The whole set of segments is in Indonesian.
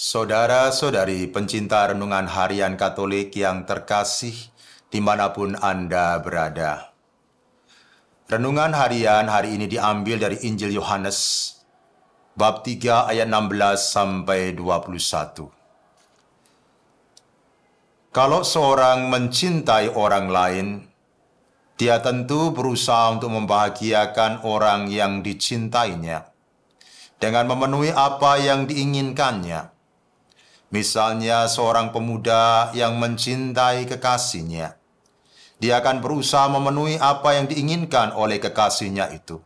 Saudara-saudari pencinta Renungan Harian Katolik yang terkasih dimanapun Anda berada. Renungan harian hari ini diambil dari Injil Yohanes, bab 3 ayat 16 sampai 21. Kalau seorang mencintai orang lain, dia tentu berusaha untuk membahagiakan orang yang dicintainya dengan memenuhi apa yang diinginkannya Misalnya seorang pemuda yang mencintai kekasihnya. Dia akan berusaha memenuhi apa yang diinginkan oleh kekasihnya itu.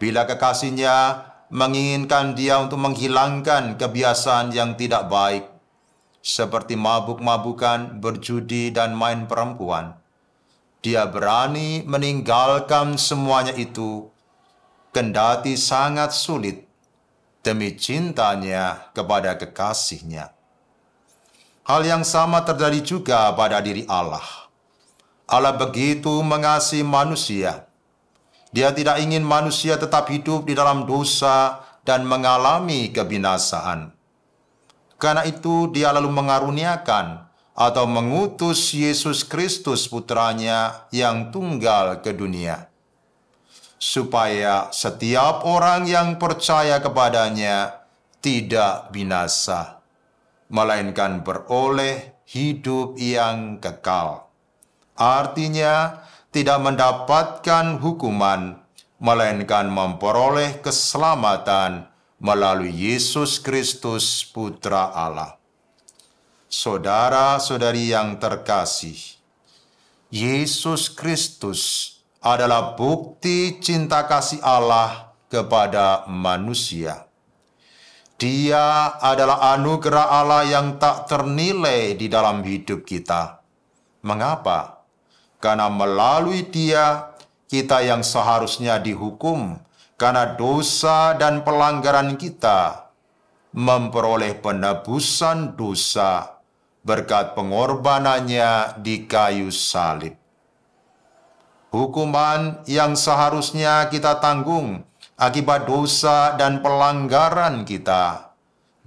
Bila kekasihnya menginginkan dia untuk menghilangkan kebiasaan yang tidak baik, seperti mabuk-mabukan, berjudi, dan main perempuan, dia berani meninggalkan semuanya itu, kendati sangat sulit demi cintanya kepada kekasihnya. Hal yang sama terjadi juga pada diri Allah. Allah begitu mengasihi manusia. Dia tidak ingin manusia tetap hidup di dalam dosa dan mengalami kebinasaan. Karena itu dia lalu mengaruniakan atau mengutus Yesus Kristus putranya yang tunggal ke dunia supaya setiap orang yang percaya kepadanya tidak binasa, melainkan beroleh hidup yang kekal. Artinya, tidak mendapatkan hukuman, melainkan memperoleh keselamatan melalui Yesus Kristus, Putra Allah. Saudara-saudari yang terkasih, Yesus Kristus adalah bukti cinta kasih Allah kepada manusia. Dia adalah anugerah Allah yang tak ternilai di dalam hidup kita. Mengapa? Karena melalui Dia, kita yang seharusnya dihukum karena dosa dan pelanggaran kita memperoleh penebusan dosa berkat pengorbanannya di kayu salib hukuman yang seharusnya kita tanggung akibat dosa dan pelanggaran kita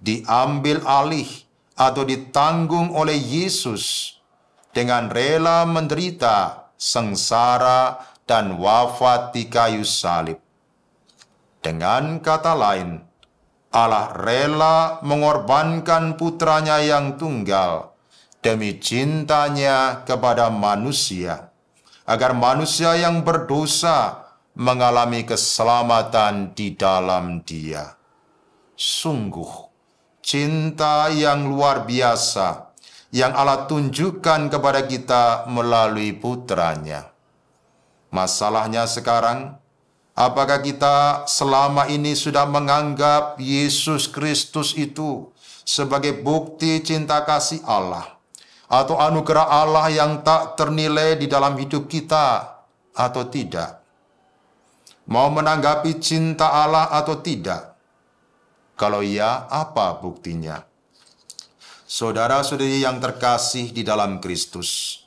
diambil alih atau ditanggung oleh Yesus dengan rela menderita sengsara dan wafat di kayu salib. Dengan kata lain, Allah rela mengorbankan putranya yang tunggal demi cintanya kepada manusia agar manusia yang berdosa mengalami keselamatan di dalam Dia. Sungguh, cinta yang luar biasa yang Allah tunjukkan kepada kita melalui putranya. Masalahnya sekarang, apakah kita selama ini sudah menganggap Yesus Kristus itu sebagai bukti cinta kasih Allah? atau anugerah Allah yang tak ternilai di dalam hidup kita atau tidak. Mau menanggapi cinta Allah atau tidak. Kalau iya, apa buktinya? Saudara-saudari yang terkasih di dalam Kristus,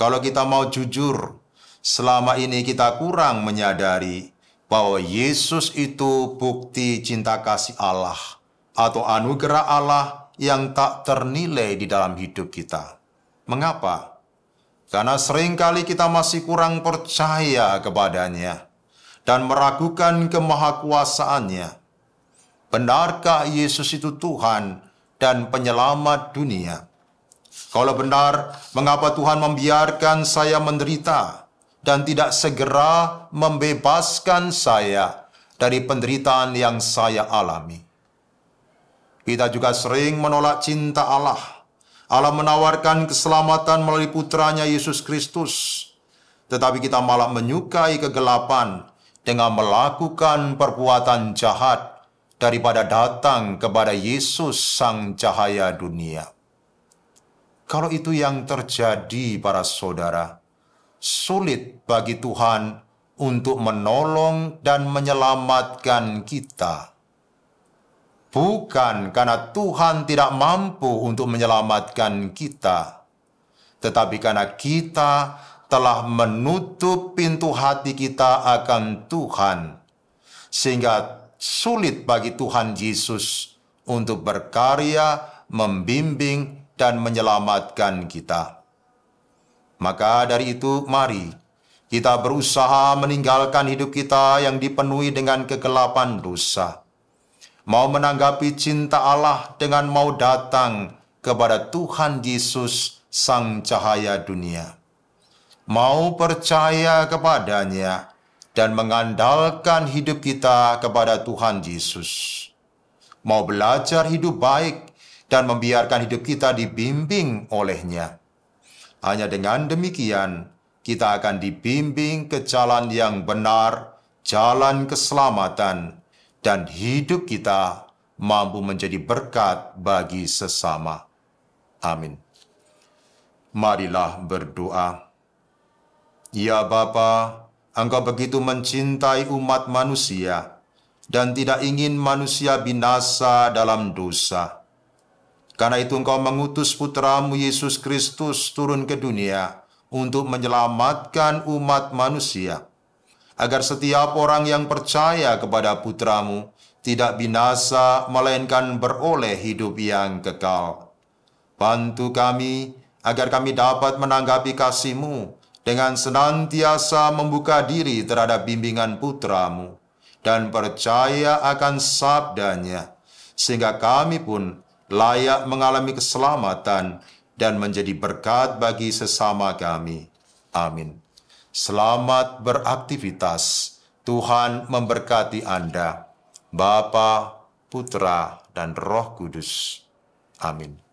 kalau kita mau jujur, selama ini kita kurang menyadari bahwa Yesus itu bukti cinta kasih Allah atau anugerah Allah yang tak ternilai di dalam hidup kita. Mengapa? Karena seringkali kita masih kurang percaya kepadanya dan meragukan kemahakuasaannya. Benarkah Yesus itu Tuhan dan penyelamat dunia? Kalau benar, mengapa Tuhan membiarkan saya menderita dan tidak segera membebaskan saya dari penderitaan yang saya alami? Kita juga sering menolak cinta Allah. Allah menawarkan keselamatan melalui putranya Yesus Kristus. Tetapi kita malah menyukai kegelapan dengan melakukan perbuatan jahat daripada datang kepada Yesus Sang Cahaya Dunia. Kalau itu yang terjadi para saudara, sulit bagi Tuhan untuk menolong dan menyelamatkan kita bukan karena Tuhan tidak mampu untuk menyelamatkan kita, tetapi karena kita telah menutup pintu hati kita akan Tuhan, sehingga sulit bagi Tuhan Yesus untuk berkarya, membimbing, dan menyelamatkan kita. Maka dari itu, mari kita berusaha meninggalkan hidup kita yang dipenuhi dengan kegelapan dosa mau menanggapi cinta Allah dengan mau datang kepada Tuhan Yesus Sang Cahaya Dunia. Mau percaya kepadanya dan mengandalkan hidup kita kepada Tuhan Yesus. Mau belajar hidup baik dan membiarkan hidup kita dibimbing olehnya. Hanya dengan demikian, kita akan dibimbing ke jalan yang benar, jalan keselamatan, dan hidup kita mampu menjadi berkat bagi sesama. Amin. Marilah berdoa. Ya Bapa, Engkau begitu mencintai umat manusia dan tidak ingin manusia binasa dalam dosa. Karena itu Engkau mengutus putramu Yesus Kristus turun ke dunia untuk menyelamatkan umat manusia agar setiap orang yang percaya kepada putramu tidak binasa, melainkan beroleh hidup yang kekal. Bantu kami agar kami dapat menanggapi kasihmu dengan senantiasa membuka diri terhadap bimbingan putramu dan percaya akan sabdanya, sehingga kami pun layak mengalami keselamatan dan menjadi berkat bagi sesama kami. Amin. Selamat beraktivitas. Tuhan memberkati Anda, Bapa, Putra, dan Roh Kudus. Amin.